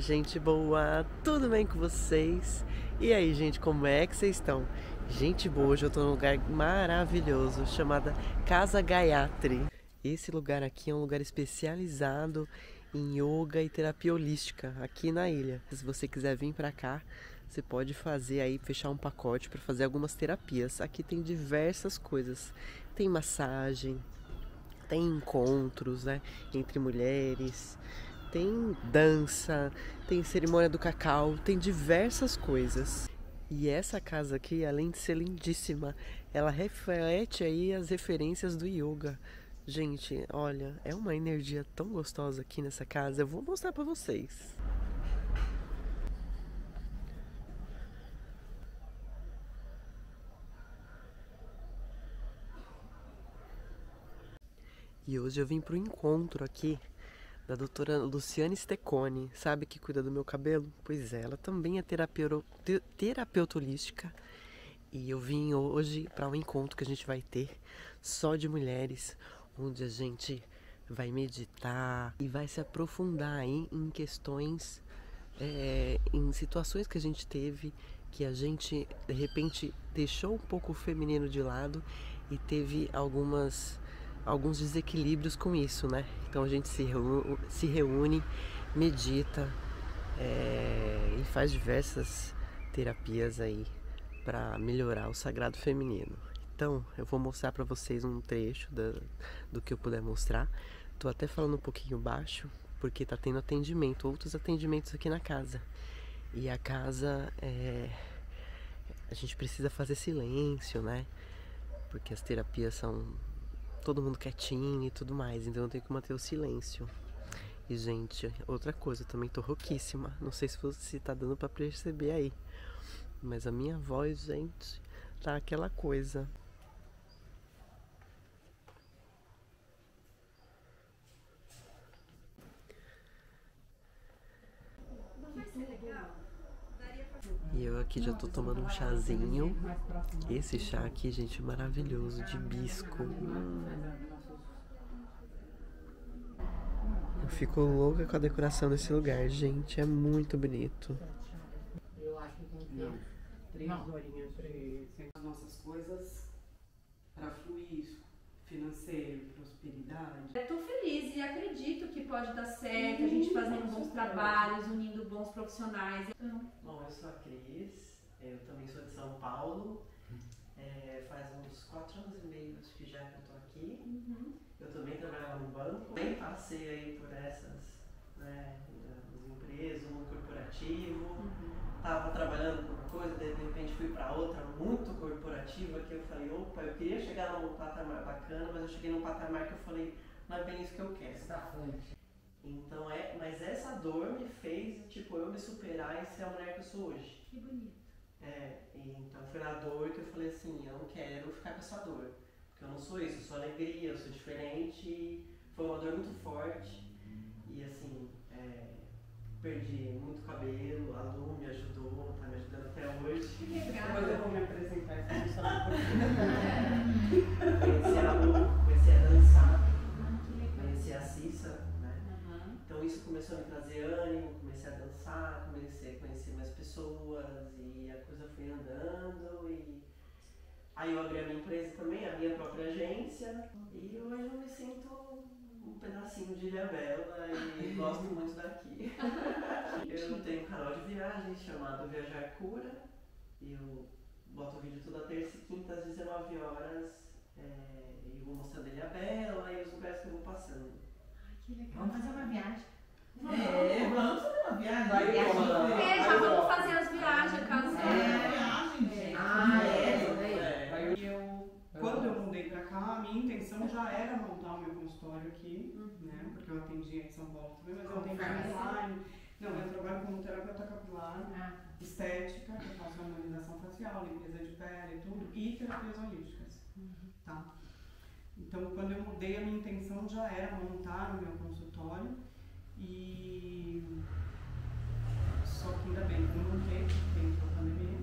gente boa, tudo bem com vocês? E aí, gente, como é que vocês estão? Gente boa, hoje eu tô num lugar maravilhoso chamada Casa Gayatri. Esse lugar aqui é um lugar especializado em yoga e terapia holística aqui na ilha. Se você quiser vir para cá, você pode fazer aí fechar um pacote para fazer algumas terapias. Aqui tem diversas coisas. Tem massagem, tem encontros, né, entre mulheres, tem dança, tem cerimônia do cacau, tem diversas coisas. E essa casa aqui, além de ser lindíssima, ela reflete aí as referências do yoga. Gente, olha, é uma energia tão gostosa aqui nessa casa. Eu vou mostrar para vocês. E hoje eu vim pro encontro aqui da doutora Luciane Stecone, sabe que cuida do meu cabelo? Pois é, ela também é terapeuta holística e eu vim hoje para um encontro que a gente vai ter só de mulheres, onde a gente vai meditar e vai se aprofundar em questões, é, em situações que a gente teve, que a gente de repente deixou um pouco o feminino de lado e teve algumas alguns desequilíbrios com isso, né? Então a gente se reúne, se reúne medita é, e faz diversas terapias aí para melhorar o sagrado feminino. Então eu vou mostrar para vocês um trecho da, do que eu puder mostrar. Tô até falando um pouquinho baixo porque tá tendo atendimento, outros atendimentos aqui na casa. E a casa é, a gente precisa fazer silêncio, né? Porque as terapias são todo mundo quietinho e tudo mais, então eu tenho que manter o silêncio. E, gente, outra coisa, eu também tô rouquíssima. Não sei se você tá dando para perceber aí. Mas a minha voz, gente, tá aquela coisa. eu aqui já tô tomando um chazinho. Esse chá aqui, gente, maravilhoso, de bisco. Eu fico louca com a decoração desse lugar, gente. É muito bonito. Eu acho que não. Três horinhas, três. As nossas coisas pra fluir. isso financeiro, prosperidade. Estou feliz e acredito que pode dar certo, a uhum, gente fazendo bons trabalhos, unindo bons profissionais. Então, Bom, eu sou a Cris, eu também sou de São Paulo. É, faz uns 4 anos e meio que já que eu estou aqui. Uhum. Eu também trabalhava no banco, bem passei aí por essas, né, eh, empresas, um corporativo. Uhum estava trabalhando com uma coisa, de repente fui para outra muito corporativa, que eu falei, opa, eu queria chegar num patamar bacana, mas eu cheguei num patamar que eu falei, não é bem isso que eu quero. Estafante. Tá então é, mas essa dor me fez, tipo, eu me superar e ser a mulher que eu sou hoje. Que bonito. É, então foi na dor que eu falei assim, eu não quero ficar com essa dor. Porque eu não sou isso, eu sou alegria, eu sou diferente. Foi uma dor muito forte. E assim, é, perdi muito cabelo, a Lu me ajudou, tá me ajudando até hoje. Legal. Depois eu vou me apresentar e falar um pouquinho. conheci a Lu, conheci a dançar, ah, conheci a Cissa, né? Uhum. Então isso começou a me trazer ânimo, comecei a dançar, comecei a conhecer mais pessoas e a coisa foi andando e aí eu abri a minha empresa também, a minha própria agência e hoje eu me sinto um pedacinho de Ilhabela e gosto muito daqui. eu tenho um canal de viagens chamado Viajar Cura. Eu boto vídeo toda terça e quinta às 19 horas é, e vou mostrando Ilhabela e os lugares que eu vou passando. Ai, que legal. Vamos fazer uma viagem. Vamos. É, vamos fazer uma viagem. Vai, viagem. É, já vamos fazer as viagens, caso é. para cá, a minha intenção já era montar o meu consultório aqui, uhum. né? Porque eu atendia em São Paulo também, mas eu atendi online. Não, eu trabalho como terapeuta capilar, ah. estética, eu faço harmonização facial, limpeza de pele e tudo, e terapias holísticas, uhum. tá? Então, quando eu mudei, a minha intenção já era montar o meu consultório e... Só que ainda bem que eu montei, dentro da pandemia,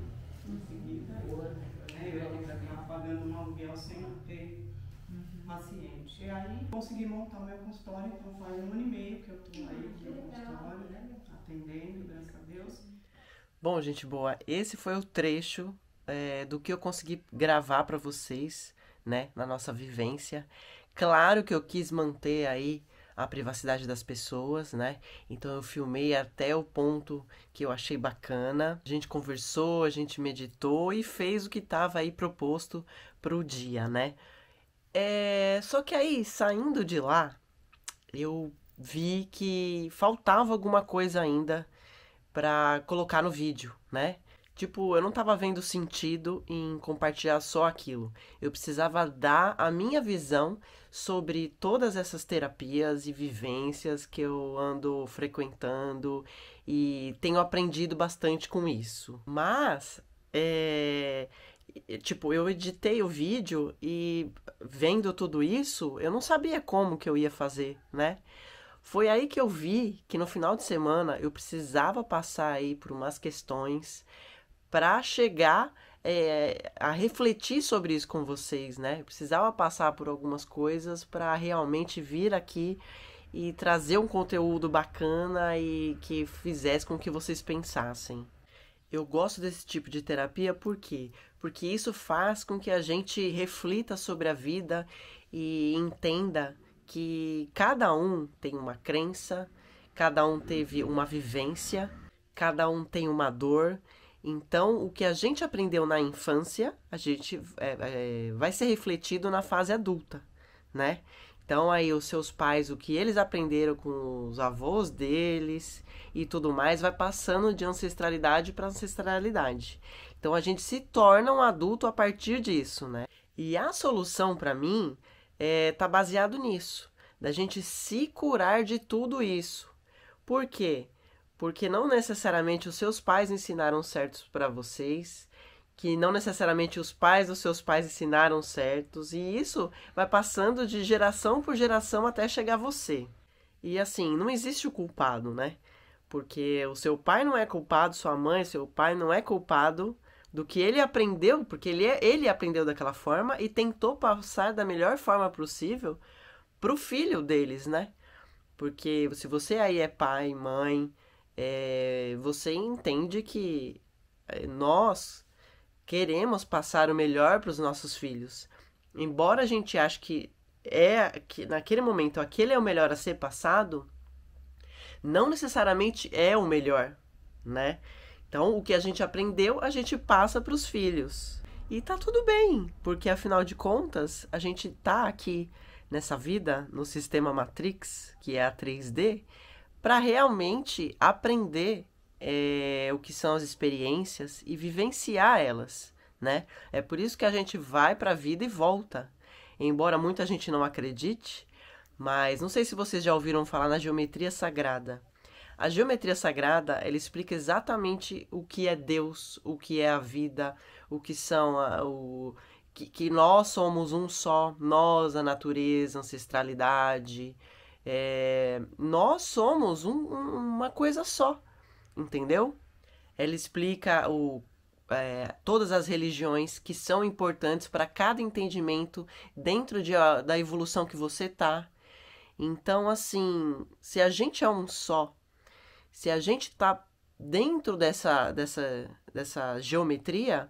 em uhum. seguida... Boa. Eu né? estava tá tá pagando um aluguel sem ter uhum. paciente. E aí consegui montar o meu consultório, então faz um ano e meio que eu estou ah, aí no consultório, né? atendendo, graças a Deus. Bom, gente boa, esse foi o trecho é, do que eu consegui gravar para vocês, né, na nossa vivência. Claro que eu quis manter aí a privacidade das pessoas, né? Então eu filmei até o ponto que eu achei bacana. A gente conversou, a gente meditou e fez o que estava aí proposto para o dia, né? É... Só que aí, saindo de lá, eu vi que faltava alguma coisa ainda para colocar no vídeo, né? Tipo, eu não tava vendo sentido em compartilhar só aquilo. Eu precisava dar a minha visão sobre todas essas terapias e vivências que eu ando frequentando e tenho aprendido bastante com isso. Mas, é, tipo, eu editei o vídeo e vendo tudo isso, eu não sabia como que eu ia fazer, né? Foi aí que eu vi que no final de semana eu precisava passar aí por umas questões para chegar é, a refletir sobre isso com vocês, né? Eu precisava passar por algumas coisas para realmente vir aqui e trazer um conteúdo bacana e que fizesse com que vocês pensassem. Eu gosto desse tipo de terapia por quê? Porque isso faz com que a gente reflita sobre a vida e entenda que cada um tem uma crença, cada um teve uma vivência, cada um tem uma dor então, o que a gente aprendeu na infância, a gente é, é, vai ser refletido na fase adulta, né? Então, aí, os seus pais, o que eles aprenderam com os avós deles e tudo mais, vai passando de ancestralidade para ancestralidade. Então, a gente se torna um adulto a partir disso, né? E a solução, para mim, é, tá baseado nisso, da gente se curar de tudo isso. Por quê? porque não necessariamente os seus pais ensinaram certos para vocês, que não necessariamente os pais dos seus pais ensinaram certos, e isso vai passando de geração por geração até chegar a você. E assim, não existe o culpado, né? Porque o seu pai não é culpado, sua mãe, seu pai não é culpado do que ele aprendeu, porque ele, é, ele aprendeu daquela forma e tentou passar da melhor forma possível para o filho deles, né? Porque se você aí é pai, mãe, é, você entende que eh, nós queremos passar o melhor para os nossos filhos. Embora a gente ache que é que naquele momento aquele é o melhor a ser passado, não necessariamente é o melhor, né? Então, o que a gente aprendeu, a gente passa para os filhos. E tá tudo bem, porque afinal de contas, a gente tá aqui nessa vida, no sistema Matrix, que é a 3D, para realmente aprender é, o que são as experiências e vivenciar elas, né? É por isso que a gente vai para a vida e volta. Embora muita gente não acredite, mas não sei se vocês já ouviram falar na geometria sagrada. A geometria sagrada, ela explica exatamente o que é Deus, o que é a vida, o que são a, o que, que nós somos um só, nós, a natureza, a ancestralidade, é, nós somos um, uma coisa só, entendeu? Ela explica o, é, todas as religiões que são importantes para cada entendimento dentro de, da evolução que você tá. Então, assim, se a gente é um só, se a gente tá dentro dessa, dessa, dessa geometria,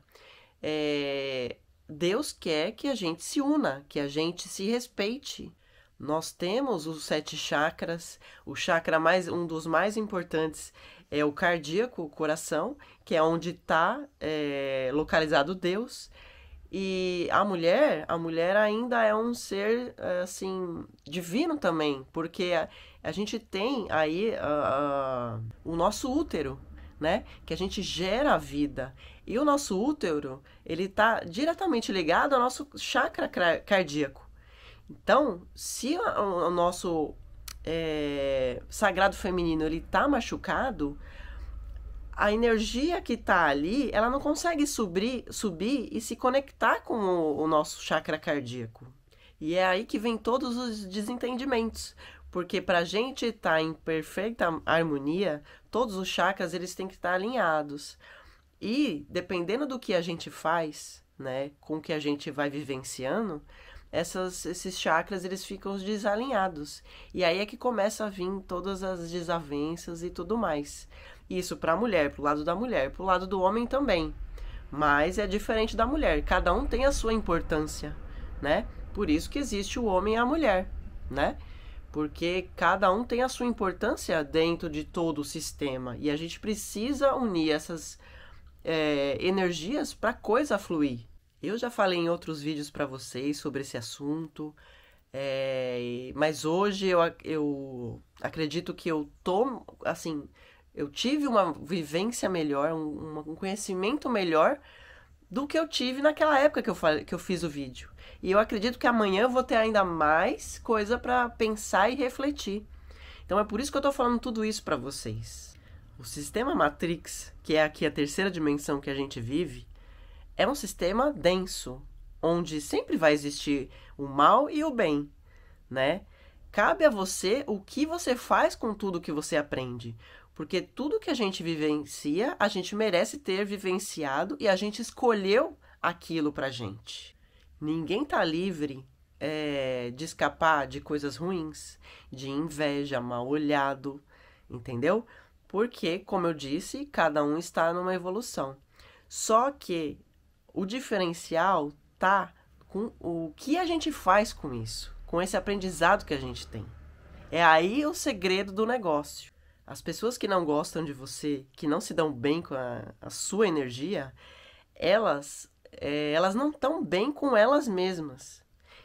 é, Deus quer que a gente se una, que a gente se respeite nós temos os sete chakras. O chakra mais um dos mais importantes é o cardíaco, o coração, que é onde está é, localizado Deus. E a mulher, a mulher ainda é um ser é, assim divino também, porque a, a gente tem aí o nosso útero, né? Que a gente gera a vida. E o nosso útero, ele está diretamente ligado ao nosso chakra cardíaco. Então, se o nosso é, sagrado feminino ele tá machucado, a energia que está ali, ela não consegue subir, subir e se conectar com o, o nosso chakra cardíaco. E é aí que vem todos os desentendimentos, porque para a gente estar tá em perfeita harmonia, todos os chakras eles têm que estar tá alinhados. E dependendo do que a gente faz, né, com o que a gente vai vivenciando, essas, esses chakras eles ficam desalinhados. E aí é que começa a vir todas as desavenças e tudo mais. Isso para a mulher, para o lado da mulher, para o lado do homem também. Mas é diferente da mulher, cada um tem a sua importância, né? Por isso que existe o homem e a mulher, né? Porque cada um tem a sua importância dentro de todo o sistema e a gente precisa unir essas é, energias para coisa fluir, eu já falei em outros vídeos para vocês sobre esse assunto, é, mas hoje eu, eu acredito que eu tô, assim, eu tive uma vivência melhor, um, um conhecimento melhor do que eu tive naquela época que eu, que eu fiz o vídeo. E eu acredito que amanhã eu vou ter ainda mais coisa para pensar e refletir. Então é por isso que eu estou falando tudo isso para vocês. O sistema Matrix, que é aqui a terceira dimensão que a gente vive, é um sistema denso, onde sempre vai existir o mal e o bem, né? Cabe a você o que você faz com tudo que você aprende. Porque tudo que a gente vivencia, a gente merece ter vivenciado e a gente escolheu aquilo pra gente. Ninguém tá livre é, de escapar de coisas ruins, de inveja, mal olhado, entendeu? Porque, como eu disse, cada um está numa evolução. Só que o diferencial tá com o que a gente faz com isso, com esse aprendizado que a gente tem. É aí o segredo do negócio. As pessoas que não gostam de você, que não se dão bem com a, a sua energia, elas, é, elas não estão bem com elas mesmas.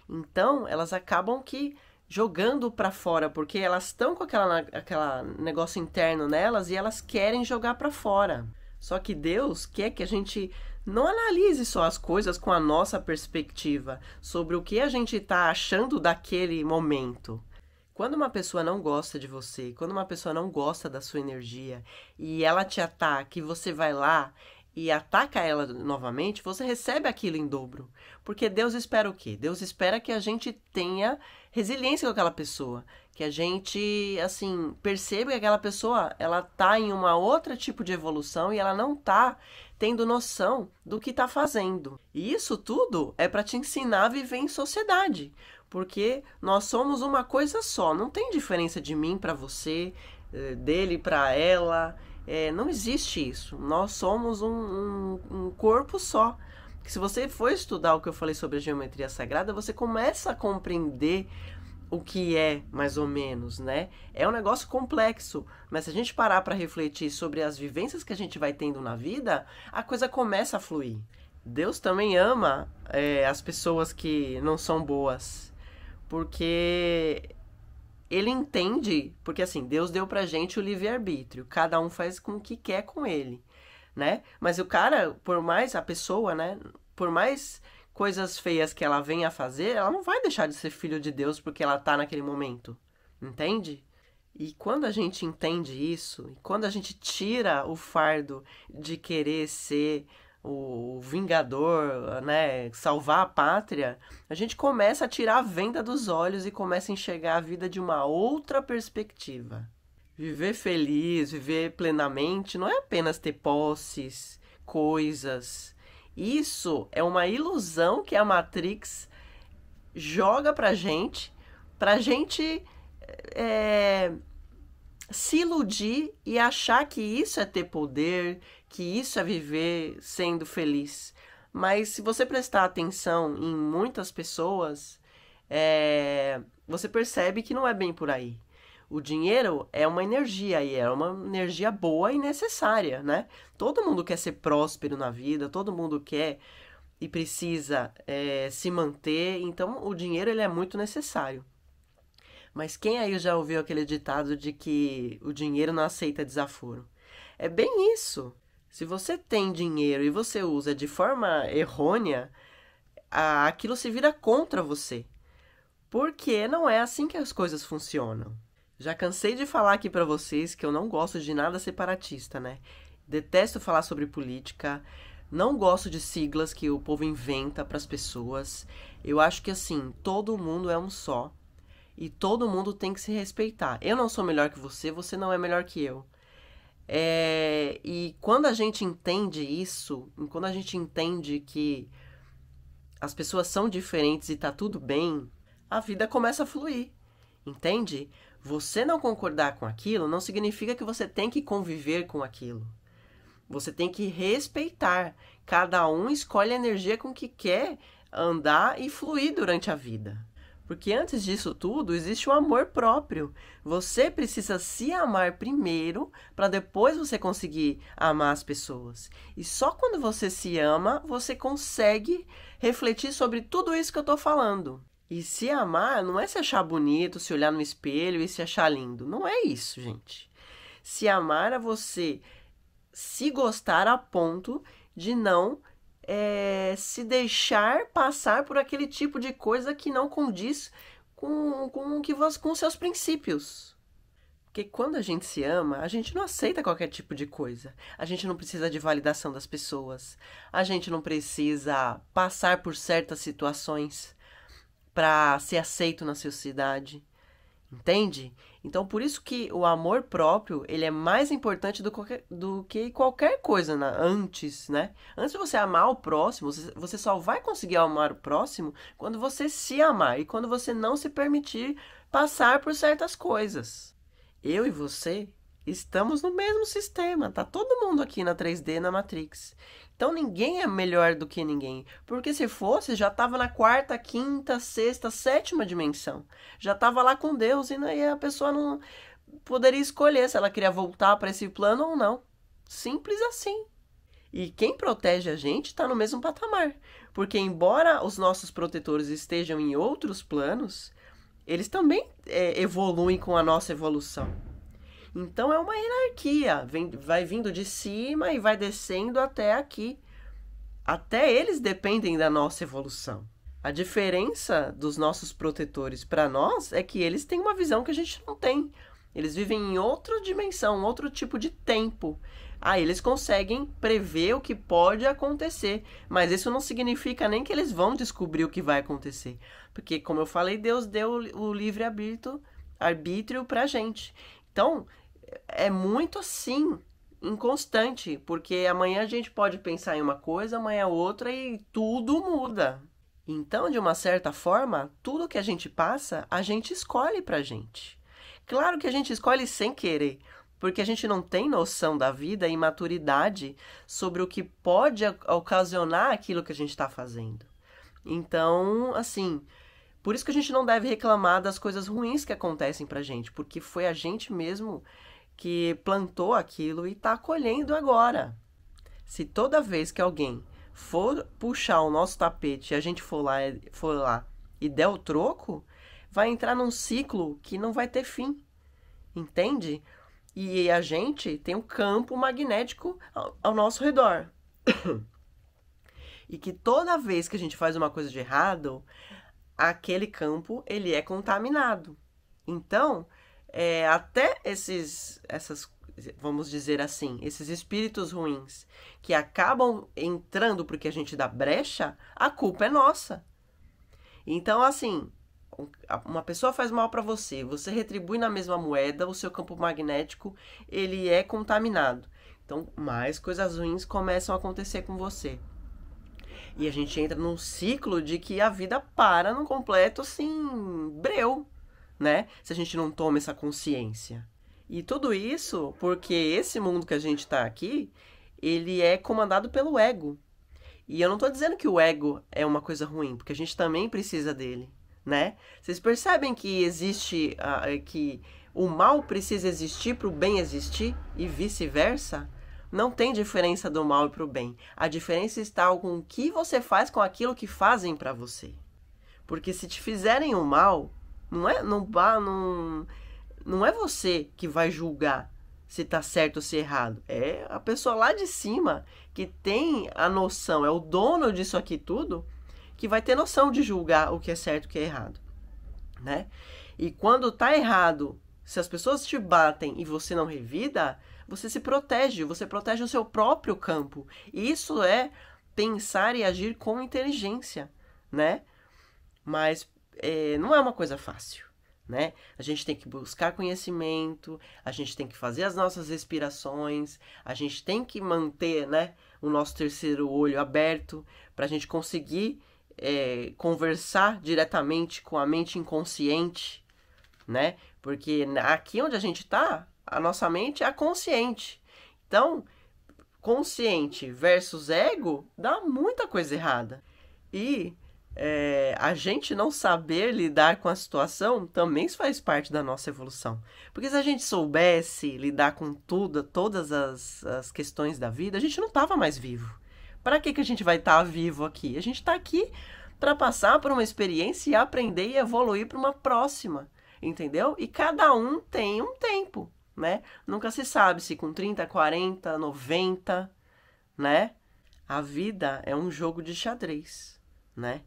Então, elas acabam que jogando para fora, porque elas estão com aquela, aquela negócio interno nelas e elas querem jogar para fora. Só que Deus quer que a gente não analise só as coisas com a nossa perspectiva sobre o que a gente está achando daquele momento. Quando uma pessoa não gosta de você, quando uma pessoa não gosta da sua energia e ela te ataca e você vai lá e ataca ela novamente, você recebe aquilo em dobro. Porque Deus espera o quê? Deus espera que a gente tenha resiliência com aquela pessoa, que a gente assim perceba que aquela pessoa ela tá em uma outra tipo de evolução e ela não tá tendo noção do que tá fazendo. E isso tudo é para te ensinar a viver em sociedade, porque nós somos uma coisa só, não tem diferença de mim para você, eh, dele para ela é, não existe isso. Nós somos um, um, um corpo só. Que se você for estudar o que eu falei sobre a geometria sagrada, você começa a compreender o que é, mais ou menos, né? É um negócio complexo, mas se a gente parar para refletir sobre as vivências que a gente vai tendo na vida, a coisa começa a fluir. Deus também ama é, as pessoas que não são boas, porque ele entende, porque assim, Deus deu pra gente o livre-arbítrio, cada um faz com o que quer com ele, né? Mas o cara, por mais a pessoa, né, por mais coisas feias que ela venha a fazer, ela não vai deixar de ser filho de Deus porque ela tá naquele momento, entende? E quando a gente entende isso, quando a gente tira o fardo de querer ser o, vingador, né, salvar a pátria, a gente começa a tirar a venda dos olhos e começa a enxergar a vida de uma outra perspectiva. Viver feliz, viver plenamente, não é apenas ter posses, coisas. Isso é uma ilusão que a Matrix joga pra gente, pra gente é, se iludir e achar que isso é ter poder, que isso é viver sendo feliz. Mas se você prestar atenção em muitas pessoas, é, você percebe que não é bem por aí. O dinheiro é uma energia e é uma energia boa e necessária, né? Todo mundo quer ser próspero na vida, todo mundo quer e precisa é, se manter, então o dinheiro ele é muito necessário. Mas quem aí já ouviu aquele ditado de que o dinheiro não aceita desaforo? É bem isso. Se você tem dinheiro e você usa de forma errônea, aquilo se vira contra você. Porque não é assim que as coisas funcionam. Já cansei de falar aqui para vocês que eu não gosto de nada separatista, né? Detesto falar sobre política, não gosto de siglas que o povo inventa para as pessoas. Eu acho que assim, todo mundo é um só e todo mundo tem que se respeitar. Eu não sou melhor que você, você não é melhor que eu. É, e quando a gente entende isso, quando a gente entende que as pessoas são diferentes e tá tudo bem, a vida começa a fluir, entende? Você não concordar com aquilo não significa que você tem que conviver com aquilo. Você tem que respeitar. Cada um escolhe a energia com que quer andar e fluir durante a vida. Porque antes disso tudo, existe o amor próprio. Você precisa se amar primeiro para depois você conseguir amar as pessoas. E só quando você se ama, você consegue refletir sobre tudo isso que eu estou falando. E se amar não é se achar bonito, se olhar no espelho e se achar lindo. Não é isso, gente. Se amar é você se gostar a ponto de não é, se deixar passar por aquele tipo de coisa que não condiz com, com, que, com seus princípios. Porque quando a gente se ama, a gente não aceita qualquer tipo de coisa. A gente não precisa de validação das pessoas. A gente não precisa passar por certas situações para ser aceito na sociedade. Entende? Então, por isso que o amor próprio, ele é mais importante do, qualquer, do que qualquer coisa né? antes, né? Antes de você amar o próximo, você, você só vai conseguir amar o próximo quando você se amar e quando você não se permitir passar por certas coisas. Eu e você estamos no mesmo sistema, tá todo mundo aqui na 3D na Matrix. Então ninguém é melhor do que ninguém, porque se fosse já estava na quarta, quinta, sexta, sétima dimensão, já estava lá com Deus e, aí a pessoa não poderia escolher se ela queria voltar para esse plano ou não. Simples assim. E quem protege a gente está no mesmo patamar, porque embora os nossos protetores estejam em outros planos, eles também é, evoluem com a nossa evolução. Então é uma hierarquia, vem, vai vindo de cima e vai descendo até aqui. Até eles dependem da nossa evolução. A diferença dos nossos protetores para nós é que eles têm uma visão que a gente não tem. Eles vivem em outra dimensão, outro tipo de tempo. Ah, eles conseguem prever o que pode acontecer, mas isso não significa nem que eles vão descobrir o que vai acontecer, porque como eu falei, Deus deu o livre arbítrio, arbítrio para gente. Então, é muito assim, inconstante, porque amanhã a gente pode pensar em uma coisa, amanhã outra e tudo muda. Então, de uma certa forma, tudo que a gente passa, a gente escolhe pra gente. Claro que a gente escolhe sem querer, porque a gente não tem noção da vida e maturidade sobre o que pode ocasionar aquilo que a gente está fazendo. Então, assim, por isso que a gente não deve reclamar das coisas ruins que acontecem pra gente, porque foi a gente mesmo que plantou aquilo e está colhendo agora. Se toda vez que alguém for puxar o nosso tapete e a gente for lá, é, for lá e der o troco, vai entrar num ciclo que não vai ter fim. Entende? E a gente tem um campo magnético ao, ao nosso redor. e que toda vez que a gente faz uma coisa de errado, aquele campo ele é contaminado. Então, é, até esses, essas, vamos dizer assim, esses espíritos ruins que acabam entrando porque a gente dá brecha, a culpa é nossa. Então, assim, uma pessoa faz mal para você, você retribui na mesma moeda, o seu campo magnético ele é contaminado. Então, mais coisas ruins começam a acontecer com você. E a gente entra num ciclo de que a vida para num completo assim, breu né? Se a gente não toma essa consciência. E tudo isso porque esse mundo que a gente está aqui, ele é comandado pelo ego. E eu não estou dizendo que o ego é uma coisa ruim, porque a gente também precisa dele, né? Vocês percebem que existe, uh, que o mal precisa existir para o bem existir e vice-versa? Não tem diferença do mal para o bem. A diferença está com o que você faz com aquilo que fazem para você. Porque se te fizerem o mal, não é, não, não, não é você que vai julgar se tá certo ou se é errado. É a pessoa lá de cima que tem a noção, é o dono disso aqui tudo, que vai ter noção de julgar o que é certo e o que é errado, né? E quando tá errado, se as pessoas te batem e você não revida, você se protege, você protege o seu próprio campo. E isso é pensar e agir com inteligência, né? Mas é, não é uma coisa fácil, né? A gente tem que buscar conhecimento, a gente tem que fazer as nossas respirações, a gente tem que manter, né, o nosso terceiro olho aberto para a gente conseguir é, conversar diretamente com a mente inconsciente, né? Porque aqui onde a gente está, a nossa mente é a consciente. Então, consciente versus ego dá muita coisa errada. E é, a gente não saber lidar com a situação também faz parte da nossa evolução. Porque se a gente soubesse lidar com tudo, todas as, as questões da vida, a gente não estava mais vivo. Para que, que a gente vai estar tá vivo aqui? A gente está aqui para passar por uma experiência e aprender e evoluir para uma próxima, entendeu? E cada um tem um tempo, né? Nunca se sabe se com 30, 40, 90, né? A vida é um jogo de xadrez, né?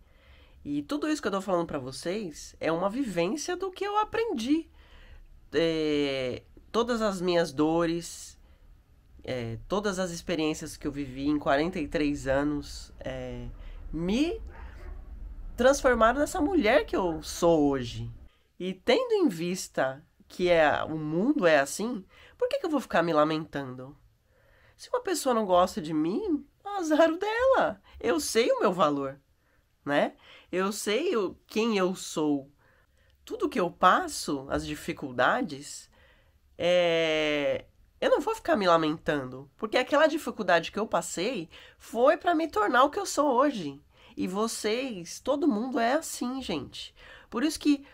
E tudo isso que eu tô falando para vocês é uma vivência do que eu aprendi. É, todas as minhas dores, é, todas as experiências que eu vivi em 43 anos é, me transformaram nessa mulher que eu sou hoje. E tendo em vista que é o mundo é assim, por que, que eu vou ficar me lamentando? Se uma pessoa não gosta de mim, azar dela. Eu sei o meu valor né? Eu sei quem eu sou. Tudo que eu passo, as dificuldades, é... eu não vou ficar me lamentando, porque aquela dificuldade que eu passei foi para me tornar o que eu sou hoje. E vocês, todo mundo é assim, gente. Por isso que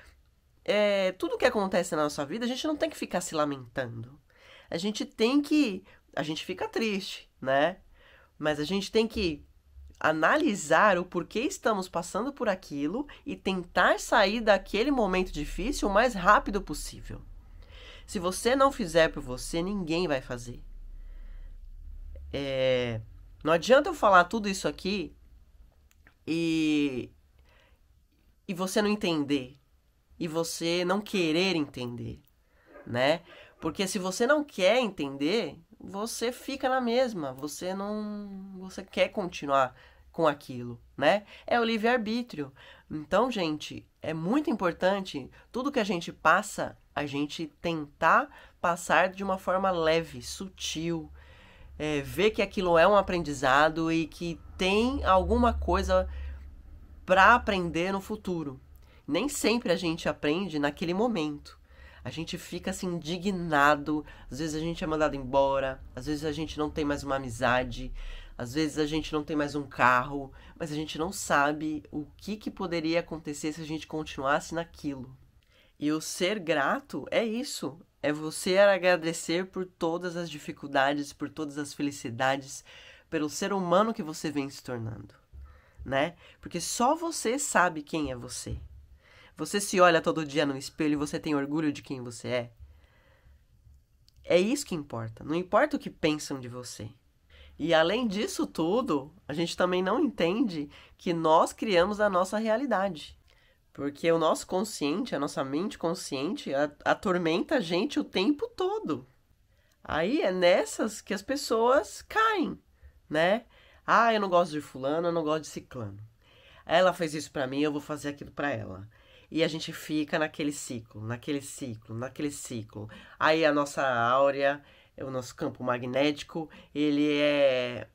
é, tudo que acontece na nossa vida, a gente não tem que ficar se lamentando. A gente tem que. A gente fica triste, né? Mas a gente tem que analisar o porquê estamos passando por aquilo e tentar sair daquele momento difícil o mais rápido possível. Se você não fizer por você, ninguém vai fazer. É... Não adianta eu falar tudo isso aqui e e você não entender e você não querer entender, né? Porque se você não quer entender, você fica na mesma, você não, você quer continuar com aquilo, né? É o livre arbítrio. Então, gente, é muito importante tudo que a gente passa, a gente tentar passar de uma forma leve, sutil, é, ver que aquilo é um aprendizado e que tem alguma coisa para aprender no futuro. Nem sempre a gente aprende naquele momento a gente fica assim indignado. Às vezes a gente é mandado embora, às vezes a gente não tem mais uma amizade, às vezes a gente não tem mais um carro, mas a gente não sabe o que, que poderia acontecer se a gente continuasse naquilo. E o ser grato é isso. É você agradecer por todas as dificuldades, por todas as felicidades, pelo ser humano que você vem se tornando, né? Porque só você sabe quem é você. Você se olha todo dia no espelho e você tem orgulho de quem você é? É isso que importa. Não importa o que pensam de você. E além disso tudo, a gente também não entende que nós criamos a nossa realidade. Porque o nosso consciente, a nossa mente consciente, atormenta a gente o tempo todo. Aí é nessas que as pessoas caem, né? Ah, eu não gosto de fulano, eu não gosto de ciclano. Ela fez isso para mim, eu vou fazer aquilo para ela. E a gente fica naquele ciclo, naquele ciclo, naquele ciclo. Aí a nossa áurea, o nosso campo magnético, ele é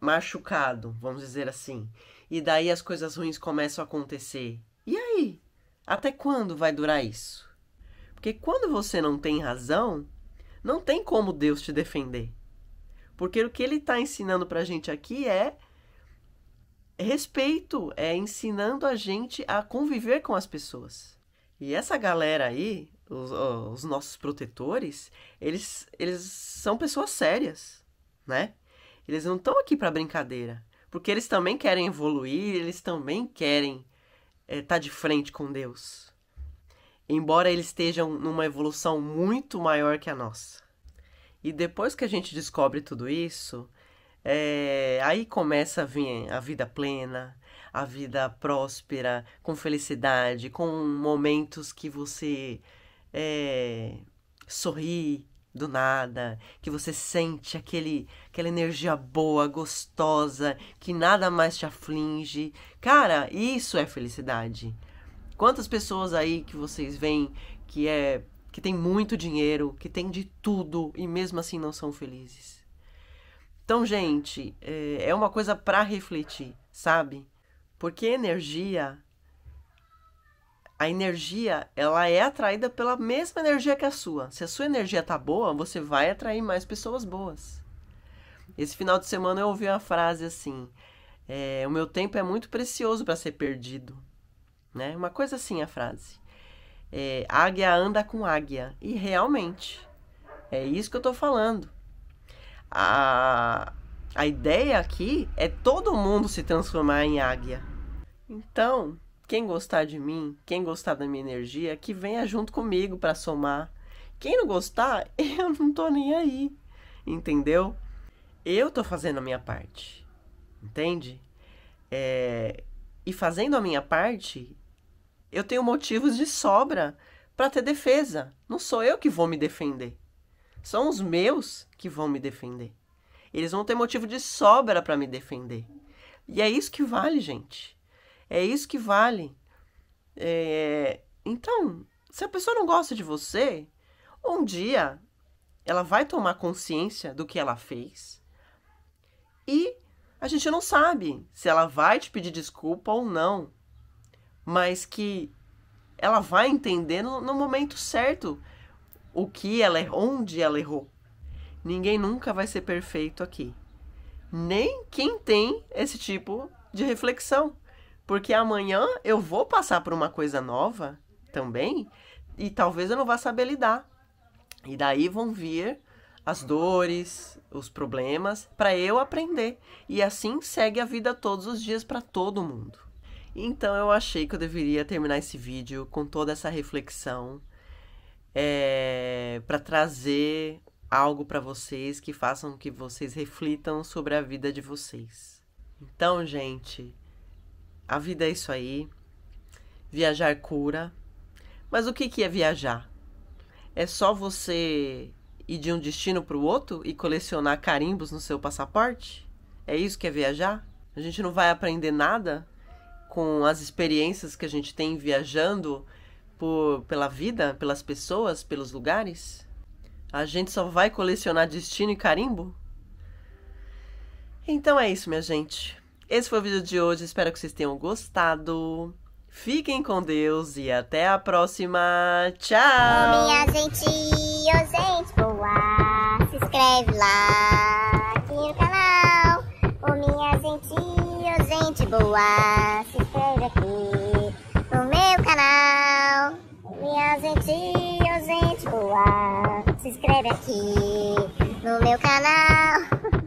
machucado, vamos dizer assim. E daí as coisas ruins começam a acontecer. E aí? Até quando vai durar isso? Porque quando você não tem razão, não tem como Deus te defender. Porque o que ele está ensinando para a gente aqui é respeito, é ensinando a gente a conviver com as pessoas. E essa galera aí, os, os nossos protetores, eles, eles são pessoas sérias, né? Eles não estão aqui para brincadeira, porque eles também querem evoluir, eles também querem estar eh, é, tá de frente com Deus. Embora eles estejam numa evolução muito maior que a nossa. E depois que a gente descobre tudo isso, é, aí começa a vir a vida plena, a vida próspera, com felicidade, com momentos que você é, sorri do nada, que você sente aquele, aquela energia boa, gostosa, que nada mais te aflige. Cara, isso é felicidade. Quantas pessoas aí que vocês veem que é que tem muito dinheiro, que tem de tudo e mesmo assim não são felizes? Então, gente, é, é uma coisa para refletir, sabe? Porque energia, a energia, ela é atraída pela mesma energia que a sua. Se a sua energia tá boa, você vai atrair mais pessoas boas. Esse final de semana eu ouvi uma frase assim: é, o meu tempo é muito precioso para ser perdido, né? Uma coisa assim a frase. É, águia anda com águia e realmente é isso que eu tô falando a, a ideia aqui é todo mundo se transformar em águia. Então, quem gostar de mim, quem gostar da minha energia, que venha junto comigo para somar. Quem não gostar, eu não tô nem aí. Entendeu? Eu tô fazendo a minha parte. Entende? É... E fazendo a minha parte, eu tenho motivos de sobra para ter defesa. Não sou eu que vou me defender. São os meus que vão me defender. Eles vão ter motivo de sobra para me defender. E é isso que vale, gente. É isso que vale. É... Então, se a pessoa não gosta de você, um dia ela vai tomar consciência do que ela fez e a gente não sabe se ela vai te pedir desculpa ou não, mas que ela vai entender no, no momento certo o que ela errou, onde ela errou. Ninguém nunca vai ser perfeito aqui. Nem quem tem esse tipo de reflexão. Porque amanhã eu vou passar por uma coisa nova também e talvez eu não vá saber lidar. E daí vão vir as dores, os problemas, para eu aprender. E assim segue a vida todos os dias para todo mundo. Então eu achei que eu deveria terminar esse vídeo com toda essa reflexão é, para trazer algo para vocês que façam que vocês reflitam sobre a vida de vocês. Então, gente, a vida é isso aí. Viajar cura. Mas o que, que é viajar? É só você ir de um destino para o outro e colecionar carimbos no seu passaporte? É isso que é viajar? A gente não vai aprender nada com as experiências que a gente tem viajando por, pela vida, pelas pessoas, pelos lugares? A gente só vai colecionar destino e carimbo? Então é isso, minha gente. Esse foi o vídeo de hoje, espero que vocês tenham gostado. Fiquem com Deus e até a próxima. Tchau! Minha gente, oh, gente boa, se inscreve lá aqui no canal. Ô oh, minha gente, oh, gente boa, se inscreve aqui. se inscreve aqui no meu canal.